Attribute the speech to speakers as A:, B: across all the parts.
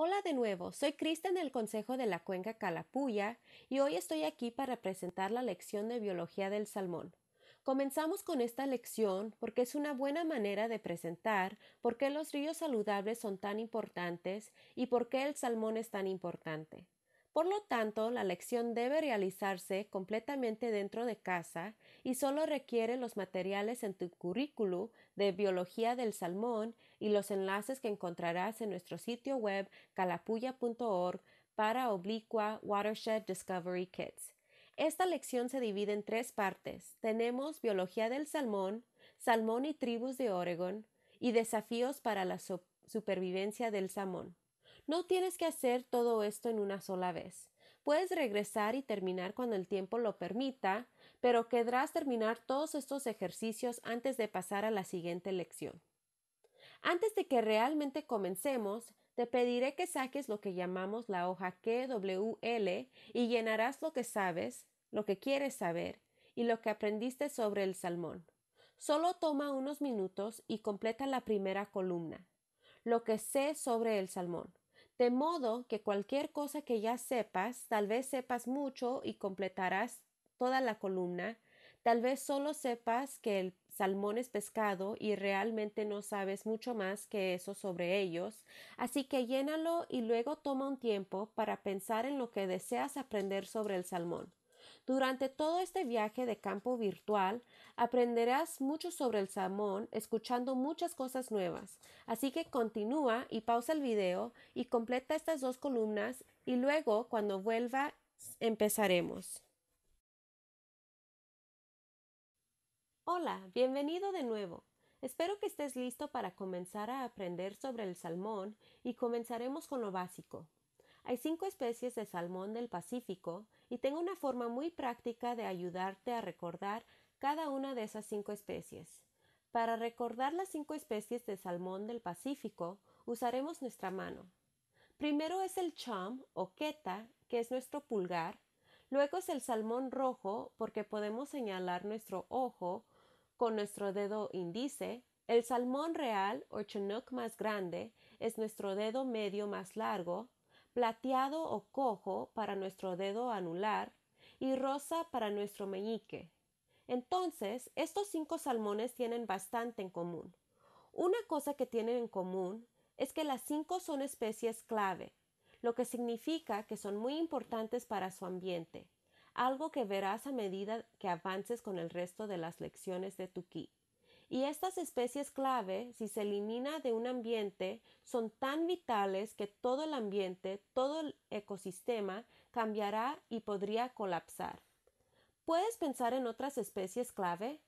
A: Hola de nuevo, soy Kristen del Consejo de la Cuenca Calapuya y hoy estoy aquí para presentar la lección de biología del salmón. Comenzamos con esta lección porque es una buena manera de presentar por qué los ríos saludables son tan importantes y por qué el salmón es tan importante. Por lo tanto, la lección debe realizarse completamente dentro de casa y solo requiere los materiales en tu currículo de biología del salmón y los enlaces que encontrarás en nuestro sitio web calapuya.org para oblicua Watershed Discovery Kits. Esta lección se divide en tres partes. Tenemos biología del salmón, salmón y tribus de Oregon y desafíos para la supervivencia del salmón. No tienes que hacer todo esto en una sola vez. Puedes regresar y terminar cuando el tiempo lo permita, pero querrás terminar todos estos ejercicios antes de pasar a la siguiente lección. Antes de que realmente comencemos, te pediré que saques lo que llamamos la hoja KWL y llenarás lo que sabes, lo que quieres saber y lo que aprendiste sobre el salmón. Solo toma unos minutos y completa la primera columna, lo que sé sobre el salmón. De modo que cualquier cosa que ya sepas, tal vez sepas mucho y completarás toda la columna, tal vez solo sepas que el salmón es pescado y realmente no sabes mucho más que eso sobre ellos, así que llénalo y luego toma un tiempo para pensar en lo que deseas aprender sobre el salmón. Durante todo este viaje de campo virtual aprenderás mucho sobre el salmón escuchando muchas cosas nuevas, así que continúa y pausa el video y completa estas dos columnas y luego cuando vuelva empezaremos. Hola, bienvenido de nuevo. Espero que estés listo para comenzar a aprender sobre el salmón y comenzaremos con lo básico. Hay cinco especies de salmón del Pacífico y tengo una forma muy práctica de ayudarte a recordar cada una de esas cinco especies. Para recordar las cinco especies de salmón del Pacífico, usaremos nuestra mano. Primero es el chum o queta, que es nuestro pulgar, luego es el salmón rojo, porque podemos señalar nuestro ojo con nuestro dedo índice, el salmón real o chinook más grande es nuestro dedo medio más largo, plateado o cojo para nuestro dedo anular y rosa para nuestro meñique. Entonces, estos cinco salmones tienen bastante en común. Una cosa que tienen en común es que las cinco son especies clave, lo que significa que son muy importantes para su ambiente, algo que verás a medida que avances con el resto de las lecciones de tu kit. Y estas especies clave, si se elimina de un ambiente, son tan vitales que todo el ambiente, todo el ecosistema cambiará y podría colapsar. ¿Puedes pensar en otras especies clave?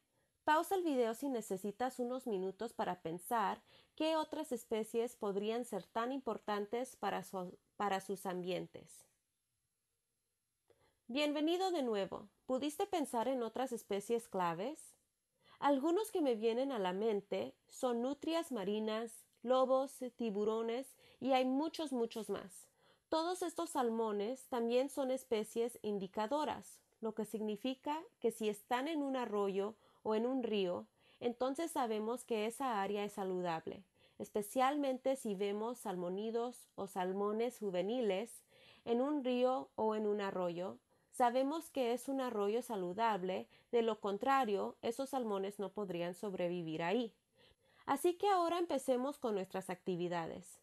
A: Pausa el video si necesitas unos minutos para pensar qué otras especies podrían ser tan importantes para, para sus ambientes. Bienvenido de nuevo. ¿Pudiste pensar en otras especies claves? Algunos que me vienen a la mente son nutrias marinas, lobos, tiburones y hay muchos, muchos más. Todos estos salmones también son especies indicadoras, lo que significa que si están en un arroyo o en un río, entonces sabemos que esa área es saludable, especialmente si vemos salmonidos o salmones juveniles en un río o en un arroyo Sabemos que es un arroyo saludable, de lo contrario, esos salmones no podrían sobrevivir ahí. Así que ahora empecemos con nuestras actividades.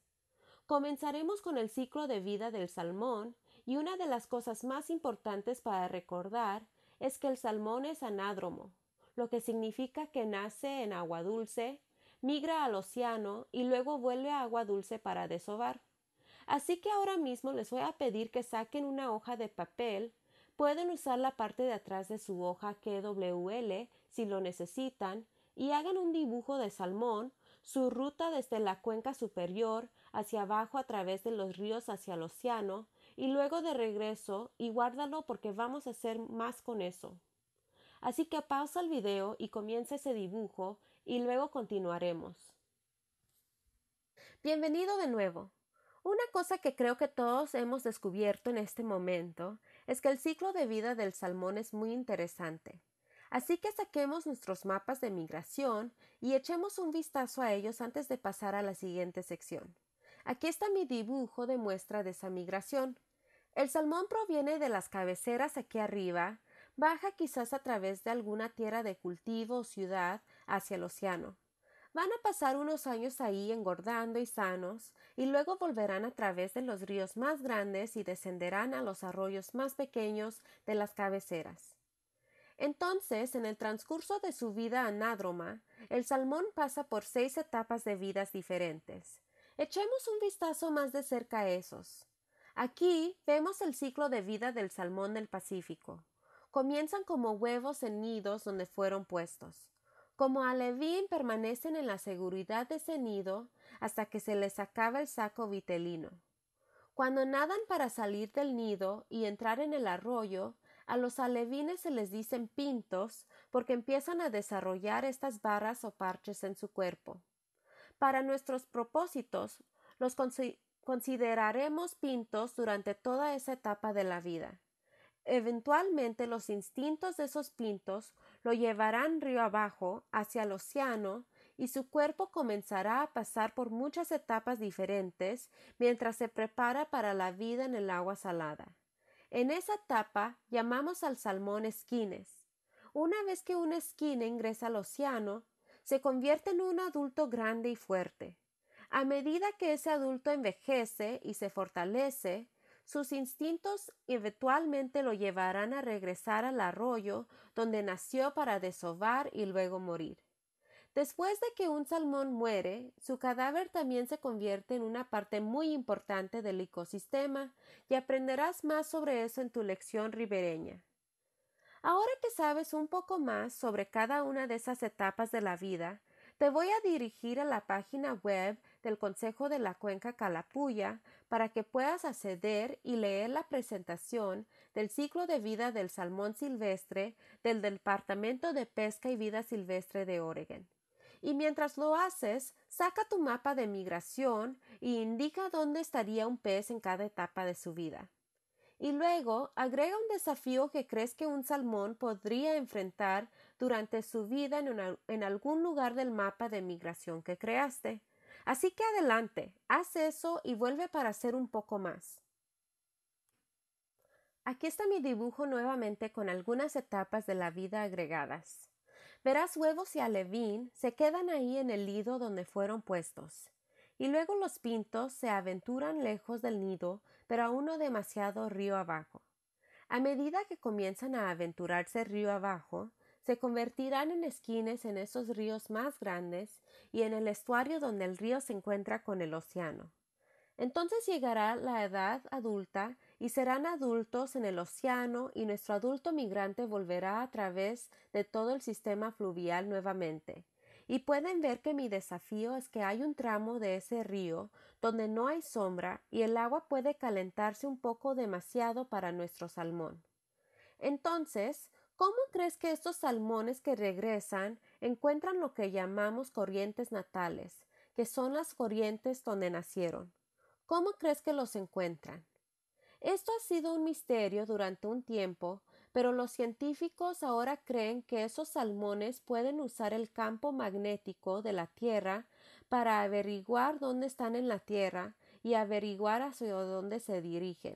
A: Comenzaremos con el ciclo de vida del salmón, y una de las cosas más importantes para recordar es que el salmón es anádromo, lo que significa que nace en agua dulce, migra al océano y luego vuelve a agua dulce para desovar. Así que ahora mismo les voy a pedir que saquen una hoja de papel Pueden usar la parte de atrás de su hoja KWL si lo necesitan y hagan un dibujo de salmón, su ruta desde la cuenca superior hacia abajo a través de los ríos hacia el océano y luego de regreso y guárdalo porque vamos a hacer más con eso. Así que pausa el video y comienza ese dibujo y luego continuaremos. Bienvenido de nuevo. Una cosa que creo que todos hemos descubierto en este momento es que el ciclo de vida del salmón es muy interesante. Así que saquemos nuestros mapas de migración y echemos un vistazo a ellos antes de pasar a la siguiente sección. Aquí está mi dibujo de muestra de esa migración. El salmón proviene de las cabeceras aquí arriba, baja quizás a través de alguna tierra de cultivo o ciudad hacia el océano. Van a pasar unos años ahí engordando y sanos, y luego volverán a través de los ríos más grandes y descenderán a los arroyos más pequeños de las cabeceras. Entonces, en el transcurso de su vida anádroma, el salmón pasa por seis etapas de vidas diferentes. Echemos un vistazo más de cerca a esos. Aquí vemos el ciclo de vida del salmón del Pacífico. Comienzan como huevos en nidos donde fueron puestos. Como alevín permanecen en la seguridad de ese nido hasta que se les acaba el saco vitelino. Cuando nadan para salir del nido y entrar en el arroyo, a los alevines se les dicen pintos porque empiezan a desarrollar estas barras o parches en su cuerpo. Para nuestros propósitos, los consideraremos pintos durante toda esa etapa de la vida. Eventualmente los instintos de esos pintos lo llevarán río abajo hacia el océano y su cuerpo comenzará a pasar por muchas etapas diferentes mientras se prepara para la vida en el agua salada. En esa etapa llamamos al salmón esquines. Una vez que un esquine ingresa al océano, se convierte en un adulto grande y fuerte. A medida que ese adulto envejece y se fortalece, sus instintos eventualmente lo llevarán a regresar al arroyo donde nació para desovar y luego morir. Después de que un salmón muere, su cadáver también se convierte en una parte muy importante del ecosistema y aprenderás más sobre eso en tu lección ribereña. Ahora que sabes un poco más sobre cada una de esas etapas de la vida, te voy a dirigir a la página web del Consejo de la Cuenca Calapuya para que puedas acceder y leer la presentación del ciclo de vida del salmón silvestre del Departamento de Pesca y Vida Silvestre de Oregon. Y mientras lo haces, saca tu mapa de migración e indica dónde estaría un pez en cada etapa de su vida. Y luego agrega un desafío que crees que un salmón podría enfrentar durante su vida en, en algún lugar del mapa de migración que creaste. Así que adelante, haz eso y vuelve para hacer un poco más. Aquí está mi dibujo nuevamente con algunas etapas de la vida agregadas. Verás huevos y alevín se quedan ahí en el nido donde fueron puestos, y luego los pintos se aventuran lejos del nido, pero aún no demasiado río abajo. A medida que comienzan a aventurarse río abajo, se convertirán en esquines en esos ríos más grandes y en el estuario donde el río se encuentra con el océano. Entonces llegará la edad adulta y serán adultos en el océano y nuestro adulto migrante volverá a través de todo el sistema fluvial nuevamente. Y pueden ver que mi desafío es que hay un tramo de ese río donde no hay sombra y el agua puede calentarse un poco demasiado para nuestro salmón. Entonces, ¿Cómo crees que estos salmones que regresan encuentran lo que llamamos corrientes natales, que son las corrientes donde nacieron? ¿Cómo crees que los encuentran? Esto ha sido un misterio durante un tiempo, pero los científicos ahora creen que esos salmones pueden usar el campo magnético de la Tierra para averiguar dónde están en la Tierra y averiguar hacia dónde se dirigen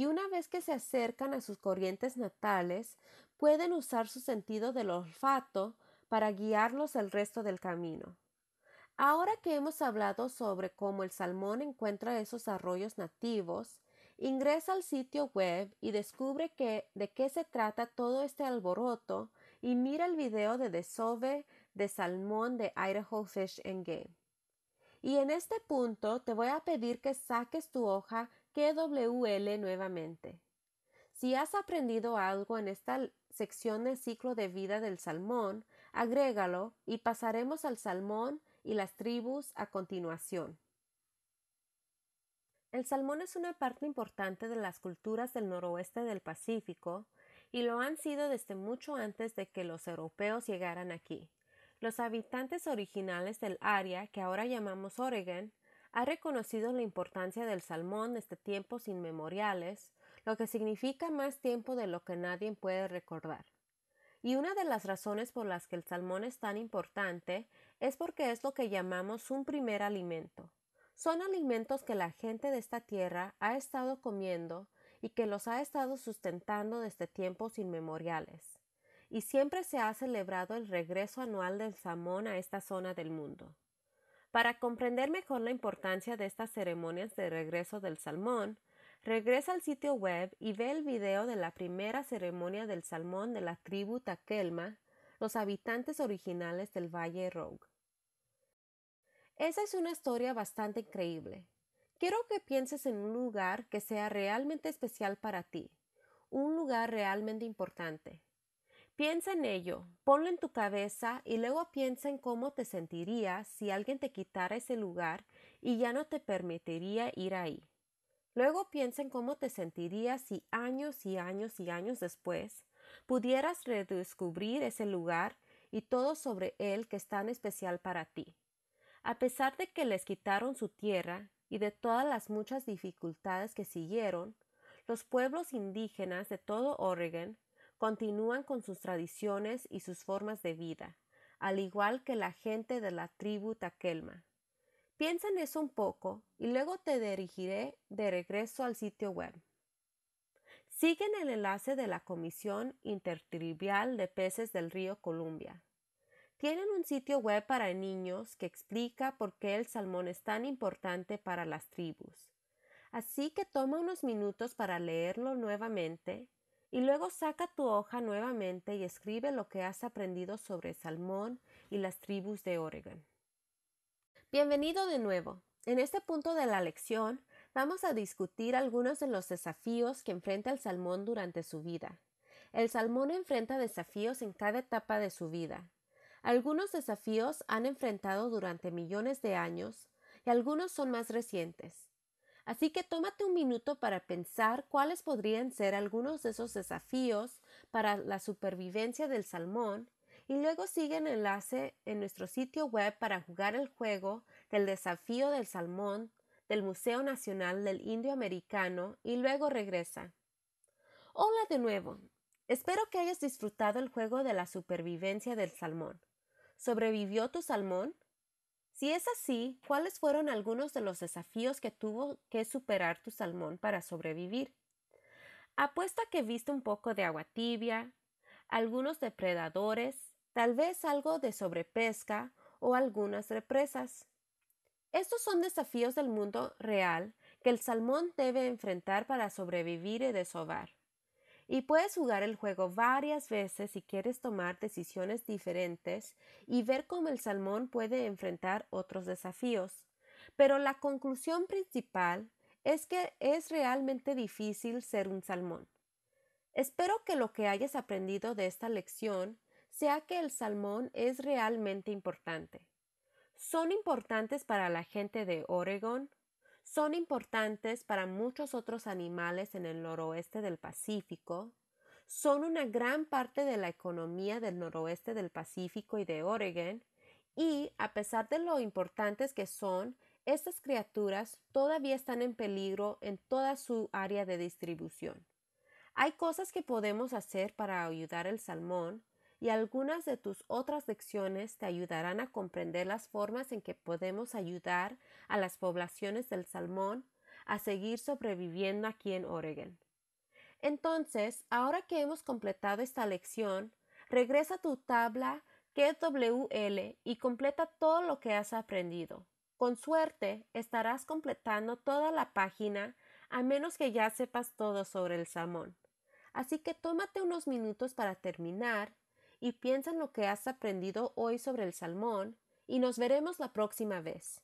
A: y una vez que se acercan a sus corrientes natales, pueden usar su sentido del olfato para guiarlos el resto del camino. Ahora que hemos hablado sobre cómo el salmón encuentra esos arroyos nativos, ingresa al sitio web y descubre de qué se trata todo este alboroto y mira el video de desove de salmón de Idaho Fish and Game. Y en este punto te voy a pedir que saques tu hoja KWL nuevamente. Si has aprendido algo en esta sección del ciclo de vida del salmón, agrégalo y pasaremos al salmón y las tribus a continuación. El salmón es una parte importante de las culturas del noroeste del Pacífico y lo han sido desde mucho antes de que los europeos llegaran aquí. Los habitantes originales del área que ahora llamamos Oregon han reconocido la importancia del salmón desde tiempos inmemoriales, lo que significa más tiempo de lo que nadie puede recordar. Y una de las razones por las que el salmón es tan importante es porque es lo que llamamos un primer alimento. Son alimentos que la gente de esta tierra ha estado comiendo y que los ha estado sustentando desde tiempos inmemoriales. Y siempre se ha celebrado el regreso anual del salmón a esta zona del mundo. Para comprender mejor la importancia de estas ceremonias de regreso del salmón, Regresa al sitio web y ve el video de la primera ceremonia del salmón de la tribu Takelma, los habitantes originales del Valle Rogue. Esa es una historia bastante increíble. Quiero que pienses en un lugar que sea realmente especial para ti, un lugar realmente importante. Piensa en ello, ponlo en tu cabeza y luego piensa en cómo te sentirías si alguien te quitara ese lugar y ya no te permitiría ir ahí. Luego piensa en cómo te sentirías si años y años y años después pudieras redescubrir ese lugar y todo sobre él que es tan especial para ti. A pesar de que les quitaron su tierra y de todas las muchas dificultades que siguieron, los pueblos indígenas de todo Oregon continúan con sus tradiciones y sus formas de vida, al igual que la gente de la tribu Takelma. Piensa en eso un poco y luego te dirigiré de regreso al sitio web. Siguen el enlace de la Comisión Intertrivial de Peces del Río Columbia. Tienen un sitio web para niños que explica por qué el salmón es tan importante para las tribus. Así que toma unos minutos para leerlo nuevamente y luego saca tu hoja nuevamente y escribe lo que has aprendido sobre salmón y las tribus de Oregon. Bienvenido de nuevo. En este punto de la lección vamos a discutir algunos de los desafíos que enfrenta el salmón durante su vida. El salmón enfrenta desafíos en cada etapa de su vida. Algunos desafíos han enfrentado durante millones de años y algunos son más recientes. Así que tómate un minuto para pensar cuáles podrían ser algunos de esos desafíos para la supervivencia del salmón y luego sigue el enlace en nuestro sitio web para jugar el juego del desafío del salmón del Museo Nacional del Indio Americano y luego regresa. Hola de nuevo. Espero que hayas disfrutado el juego de la supervivencia del salmón. ¿Sobrevivió tu salmón? Si es así, ¿cuáles fueron algunos de los desafíos que tuvo que superar tu salmón para sobrevivir? Apuesta que viste un poco de agua tibia, algunos depredadores, tal vez algo de sobrepesca o algunas represas. Estos son desafíos del mundo real que el salmón debe enfrentar para sobrevivir y desovar. Y puedes jugar el juego varias veces si quieres tomar decisiones diferentes y ver cómo el salmón puede enfrentar otros desafíos. Pero la conclusión principal es que es realmente difícil ser un salmón. Espero que lo que hayas aprendido de esta lección sea que el salmón es realmente importante. Son importantes para la gente de Oregon, son importantes para muchos otros animales en el noroeste del Pacífico, son una gran parte de la economía del noroeste del Pacífico y de Oregon, y a pesar de lo importantes que son, estas criaturas todavía están en peligro en toda su área de distribución. Hay cosas que podemos hacer para ayudar al salmón, y algunas de tus otras lecciones te ayudarán a comprender las formas en que podemos ayudar a las poblaciones del salmón a seguir sobreviviendo aquí en Oregon. Entonces, ahora que hemos completado esta lección, regresa a tu tabla KWL y completa todo lo que has aprendido. Con suerte, estarás completando toda la página a menos que ya sepas todo sobre el salmón. Así que tómate unos minutos para terminar y piensa en lo que has aprendido hoy sobre el salmón y nos veremos la próxima vez.